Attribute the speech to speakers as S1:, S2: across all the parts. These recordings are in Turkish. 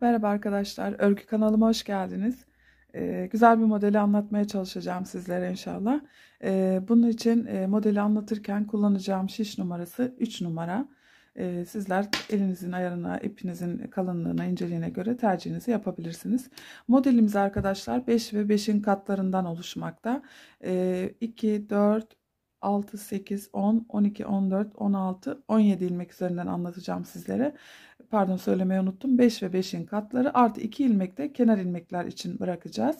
S1: Merhaba arkadaşlar, örgü kanalıma hoş geldiniz. Ee, güzel bir modeli anlatmaya çalışacağım sizlere inşallah. Ee, bunun için e, modeli anlatırken kullanacağım şiş numarası 3 numara. Ee, sizler elinizin ayarına, ipinizin kalınlığına, inceliğine göre tercihinizi yapabilirsiniz. Modelimiz arkadaşlar 5 ve 5'in katlarından oluşmakta. Ee, 2, 4, 6, 8, 10, 12, 14, 16, 17 ilmek üzerinden anlatacağım sizlere pardon söylemeyi unuttum. 5 ve 5'in katları artı 2 ilmek de kenar ilmekler için bırakacağız.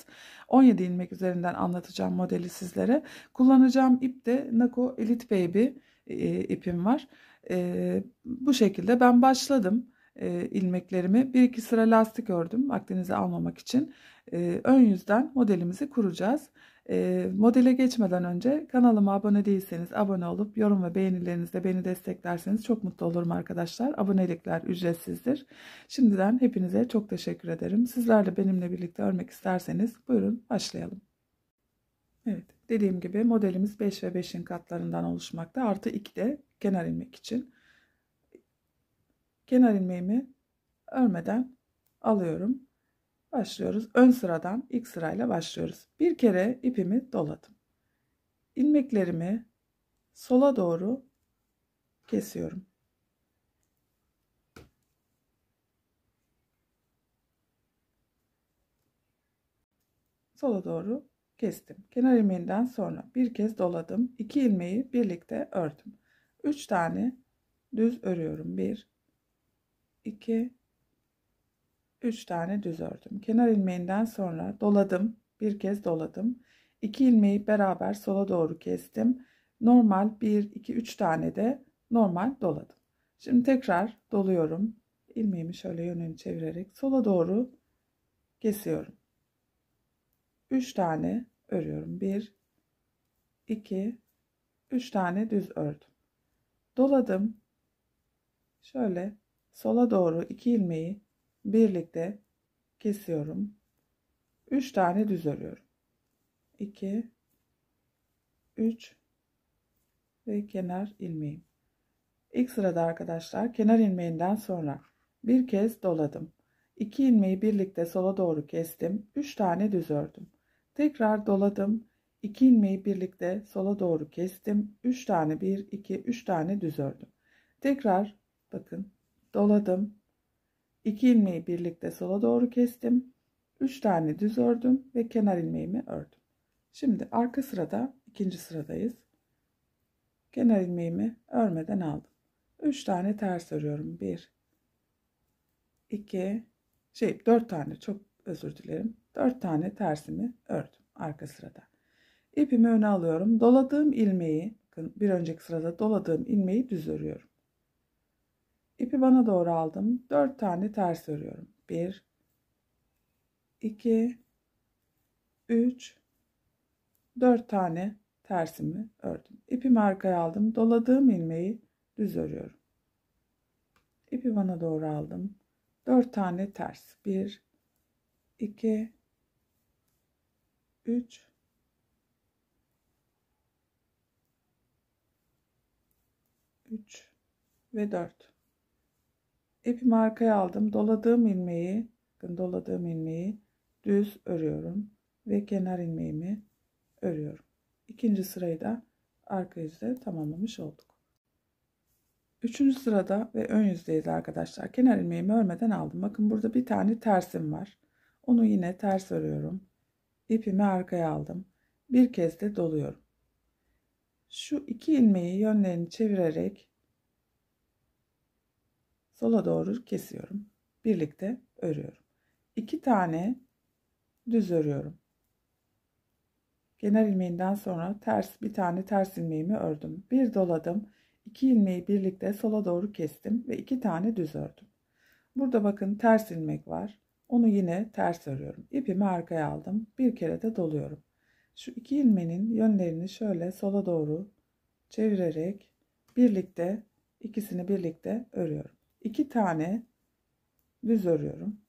S1: 17 ilmek üzerinden anlatacağım modeli sizlere. Kullanacağım ip de Nako Elite Baby e, e, ipim var. E, bu şekilde ben başladım e, ilmeklerimi. bir iki sıra lastik ördüm vaktinizi almamak için. E, ön yüzden modelimizi kuracağız. E, modele geçmeden önce kanalıma abone değilseniz abone olup yorum ve beğenilerinizle beni desteklerseniz çok mutlu olurum arkadaşlar. Abonelikler ücretsizdir. Şimdiden hepinize çok teşekkür ederim. Sizler de benimle birlikte örmek isterseniz buyurun başlayalım. Evet dediğim gibi modelimiz 5 ve 5'in katlarından oluşmakta. Artı 2 de kenar ilmek için. Kenar ilmeğimi örmeden alıyorum. Başlıyoruz. Ön sıradan ilk sırayla başlıyoruz. Bir kere ipimi doladım. İlmeklerimi sola doğru kesiyorum. Sola doğru kestim. Kenar ilmeğinden sonra bir kez doladım. İki ilmeği birlikte ördüm. Üç tane düz örüyorum. Bir, iki, 3 tane düz ördüm. Kenar ilmeğinden sonra doladım. Bir kez doladım. 2 ilmeği beraber sola doğru kestim. Normal 1 2 3 tane de normal doladım. Şimdi tekrar doluyorum. Ilmeğimi şöyle yönünü çevirerek sola doğru kesiyorum. 3 tane örüyorum. 1 2 3 tane düz ördüm. Doladım. Şöyle sola doğru 2 ilmeği birlikte kesiyorum. 3 tane düz örüyorum. 2 3 ve kenar ilmeğim. İlk sırada arkadaşlar kenar ilmeğinden sonra bir kez doladım. 2 ilmeği birlikte sola doğru kestim. 3 tane düz ördüm. Tekrar doladım. 2 ilmeği birlikte sola doğru kestim. 3 tane 1 2 3 tane düz ördüm. Tekrar bakın doladım. 2 ilmeği birlikte sola doğru kestim. 3 tane düz ördüm ve kenar ilmeğimi ördüm. Şimdi arka sırada ikinci sıradayız. Kenar ilmeğimi örmeden aldım. 3 tane ters örüyorum. 1 2 şey 4 tane çok özür dilerim. 4 tane tersimi ördüm arka sırada. İpimi öne alıyorum. Doladığım ilmeği bir önceki sırada doladığım ilmeği düz örüyorum. İpi bana doğru aldım. 4 tane ters örüyorum. 1 2 3 4 tane tersimi ördüm. İpimi arkaya aldım. Doladığım ilmeği düz örüyorum. İpi bana doğru aldım. 4 tane ters. 1 2 3 3 ve 4 İpimi arkaya aldım. Doladığım ilmeği, doladığım ilmeği düz örüyorum ve kenar ilmeğimi örüyorum. İkinci sırayı da arka yüzde tamamlamış olduk. Üçüncü sırada ve ön yüzdeyiz arkadaşlar. Kenar ilmeğimi örmeden aldım. Bakın burada bir tane tersim var. Onu yine ters örüyorum. İpimi arkaya aldım. Bir kez de doluyorum. Şu iki ilmeği yönlerini çevirerek sola doğru kesiyorum. Birlikte örüyorum. 2 tane düz örüyorum. Genel ilmeğinden sonra ters bir tane ters ilmeğimi ördüm. Bir doladım. 2 ilmeği birlikte sola doğru kestim ve 2 tane düz ördüm. Burada bakın ters ilmek var. Onu yine ters örüyorum. İpimi arkaya aldım. Bir kere de doluyorum. Şu iki ilmenin yönlerini şöyle sola doğru çevirerek birlikte ikisini birlikte örüyorum. 2 tane düz örüyorum.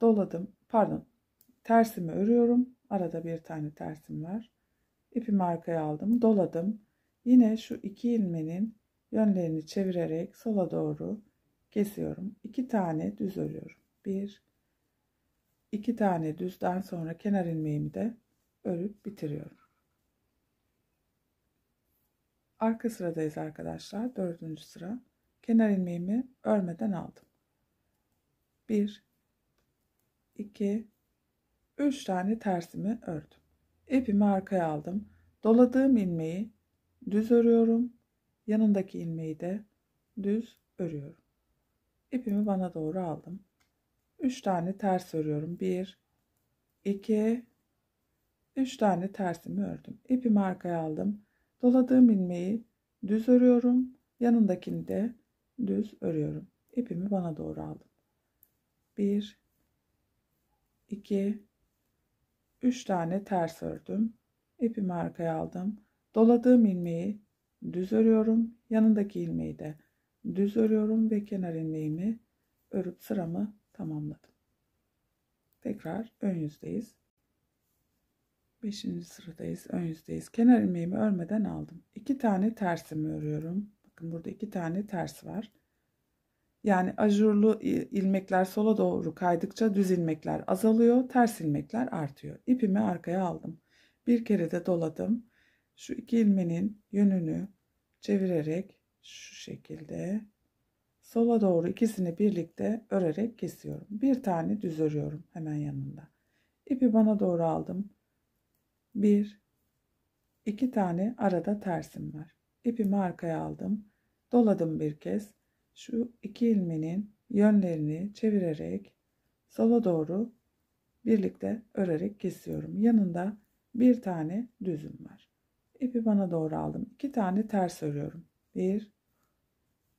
S1: Doladım. Pardon. Tersimi örüyorum. Arada bir tane tersim var. İpimi arkaya aldım. Doladım. Yine şu iki ilmenin yönlerini çevirerek sola doğru kesiyorum. 2 tane düz örüyorum. Bir, iki tane düzden sonra kenar ilmeğimi de örüp bitiriyorum. Arka sıradayız arkadaşlar. Dördüncü sıra kenar ilmeğimi örmeden aldım. 1 2 3 tane tersimi ördüm. İpimi arkaya aldım. Doladığım ilmeği düz örüyorum. Yanındaki ilmeği de düz örüyorum. İpimi bana doğru aldım. 3 tane ters örüyorum. 1 2 3 tane tersimi ördüm. İpimi arkaya aldım. Doladığım ilmeği düz örüyorum. Yanındakini de düz örüyorum. İpimi bana doğru aldım. 1 2 3 tane ters ördüm. İpimi arkaya aldım. Doladığım ilmeği düz örüyorum. Yanındaki ilmeği de düz örüyorum ve kenar ilmeğimi örüp sıramı tamamladım. Tekrar ön yüzdeyiz. 5. sıradayız. Ön yüzdeyiz. Kenar ilmeğimi örmeden aldım. 2 tane tersimi örüyorum. Bakın burada iki tane ters var. Yani ajurlu ilmekler sola doğru kaydıkça düz ilmekler azalıyor, ters ilmekler artıyor. İpimi arkaya aldım. Bir kere de doladım. Şu iki ilmenin yönünü çevirerek şu şekilde sola doğru ikisini birlikte örerek kesiyorum. Bir tane düz örüyorum hemen yanında. İpi bana doğru aldım. Bir, iki tane arada tersim var ipimi arkaya aldım. Doladım bir kez. Şu iki ilmenin yönlerini çevirerek sola doğru birlikte örerek kesiyorum. Yanında bir tane düzüm var. İpi bana doğru aldım. İki tane ters örüyorum. Bir,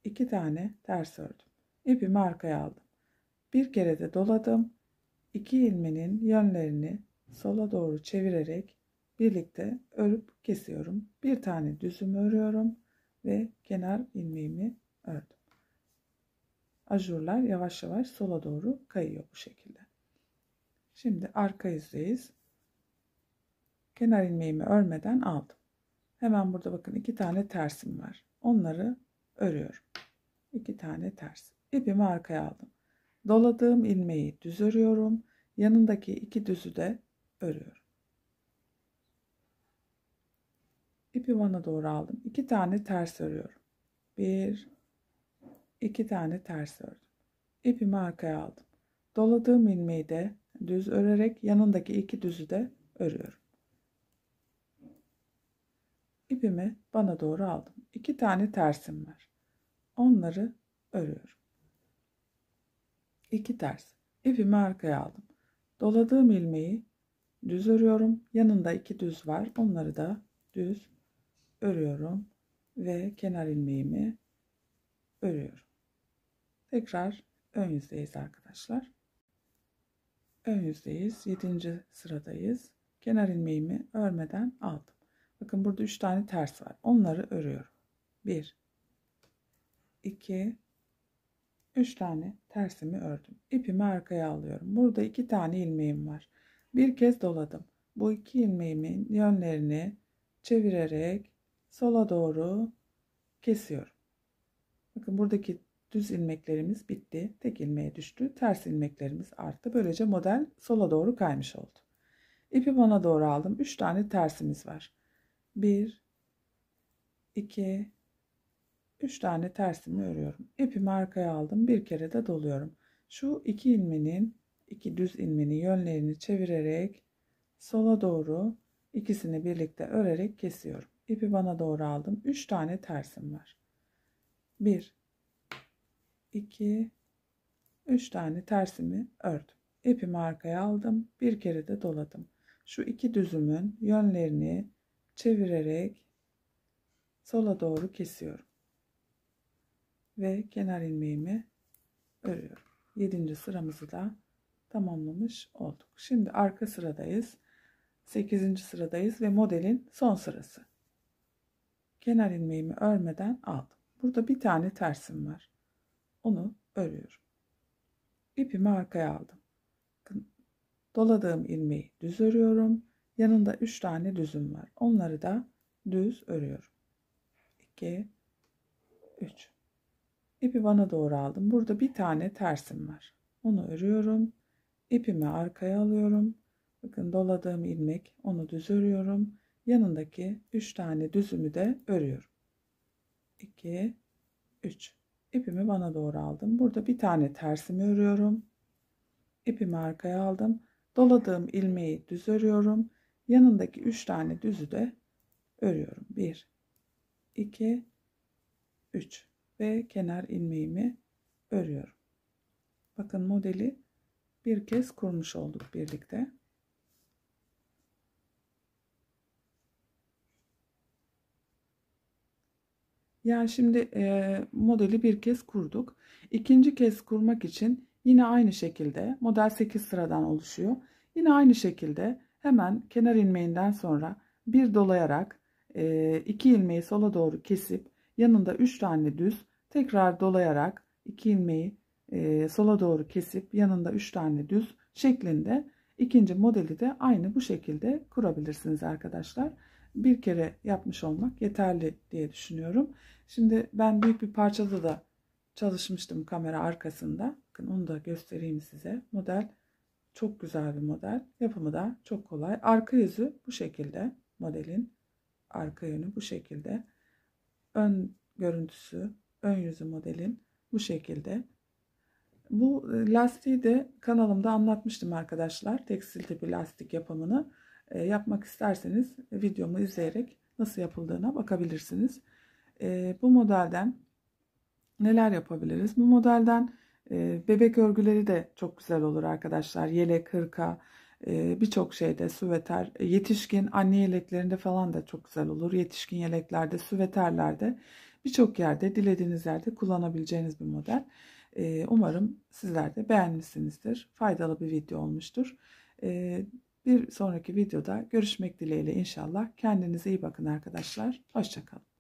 S1: iki tane ters ördüm. İpimi arkaya aldım. Bir kere de doladım. İki ilmenin yönlerini sola doğru çevirerek birlikte örüp kesiyorum. Bir tane düzümü örüyorum ve kenar ilmeğimi ördüm. Ajurlar yavaş yavaş sola doğru kayıyor bu şekilde. Şimdi arka yüzdeyiz. Kenar ilmeğimi örmeden aldım. Hemen burada bakın iki tane tersim var. Onları örüyorum. İki tane ters. İpimi arkaya aldım. Doladığım ilmeği düz örüyorum. Yanındaki iki düzü de örüyorum. ip yuvana doğru aldım. İki tane ters örüyorum. Bir, iki tane ters ördüm. İpimi arkaya aldım. Doladığım ilmeği de düz örerek yanındaki iki düzü de örüyorum. İpimi bana doğru aldım. İki tane tersim var. Onları örüyorum. İki ters. İpimi arkaya aldım. Doladığım ilmeği düz örüyorum. Yanında iki düz var. Onları da düz örüyorum ve kenar ilmeğimi örüyorum. Tekrar ön yüzdeyiz arkadaşlar. Ön yüzdeyiz. 7. sıradayız. Kenar ilmeğimi örmeden aldım. Bakın burada 3 tane ters var. Onları örüyorum. 1 2 3 tane tersimi ördüm. İpimi arkaya alıyorum. Burada 2 tane ilmeğim var. Bir kez doladım. Bu iki ilmeğimin yönlerini çevirerek sola doğru kesiyorum. Bakın buradaki düz ilmeklerimiz bitti. Tek ilmeğe düştü. Ters ilmeklerimiz arttı. Böylece model sola doğru kaymış oldu. İpi bana doğru aldım. 3 tane tersimiz var. 1 2 3 tane tersimi örüyorum. İpimi arkaya aldım. Bir kere de doluyorum. Şu iki ilmenin iki düz ilmenin yönlerini çevirerek sola doğru ikisini birlikte örerek kesiyorum. İpi bana doğru aldım. 3 tane tersim var. 1 2 3 tane tersimi ördüm. İpimi arkaya aldım. Bir kere de doladım. Şu iki düzümün yönlerini çevirerek sola doğru kesiyorum. Ve kenar ilmeğimi örüyorum. 7. sıramızı da tamamlamış olduk. Şimdi arka sıradayız. 8. sıradayız ve modelin son sırası kenar ilmeğimi örmeden aldım. Burada bir tane tersim var. Onu örüyorum. İpimi arkaya aldım. Doladığım ilmeği düz örüyorum. Yanında 3 tane düzüm var. Onları da düz örüyorum. 2 3 İpi bana doğru aldım. Burada bir tane tersim var. Onu örüyorum. İpimi arkaya alıyorum. Bakın doladığım ilmek onu düz örüyorum yanındaki 3 tane düzümü de örüyorum. 2 3 İpimi bana doğru aldım. Burada bir tane tersimi örüyorum. İpimi arkaya aldım. Doladığım ilmeği düz örüyorum. Yanındaki 3 tane düzü de örüyorum. 1 2 3 ve kenar ilmeğimi örüyorum. Bakın modeli bir kez kurmuş olduk birlikte. Yani şimdi e, modeli bir kez kurduk. İkinci kez kurmak için yine aynı şekilde model 8 sıradan oluşuyor. Yine aynı şekilde hemen kenar ilmeğinden sonra bir dolayarak e, iki ilmeği sola doğru kesip yanında 3 tane düz tekrar dolayarak iki ilmeği e, sola doğru kesip yanında 3 tane düz şeklinde ikinci modeli de aynı bu şekilde kurabilirsiniz arkadaşlar. Bir kere yapmış olmak yeterli diye düşünüyorum. Şimdi ben büyük bir parçada da çalışmıştım kamera arkasında. Bakın onu da göstereyim size. Model çok güzel bir model. Yapımı da çok kolay. Arka yüzü bu şekilde. Modelin arka yönü bu şekilde. Ön görüntüsü, ön yüzü modelin bu şekilde. Bu e, lastiği de kanalımda anlatmıştım arkadaşlar. Tekstil tipi lastik yapımını e, yapmak isterseniz videomu izleyerek nasıl yapıldığına bakabilirsiniz e, bu modelden neler yapabiliriz? Bu modelden e, bebek örgüleri de çok güzel olur arkadaşlar. Yelek, hırka, e, birçok şeyde süveter, yetişkin anne yeleklerinde falan da çok güzel olur. Yetişkin yeleklerde, süveterlerde birçok yerde, dilediğiniz yerde kullanabileceğiniz bir model. E, umarım sizler de beğenmişsinizdir. Faydalı bir video olmuştur. E, bir sonraki videoda görüşmek dileğiyle inşallah. Kendinize iyi bakın arkadaşlar. Hoşçakalın.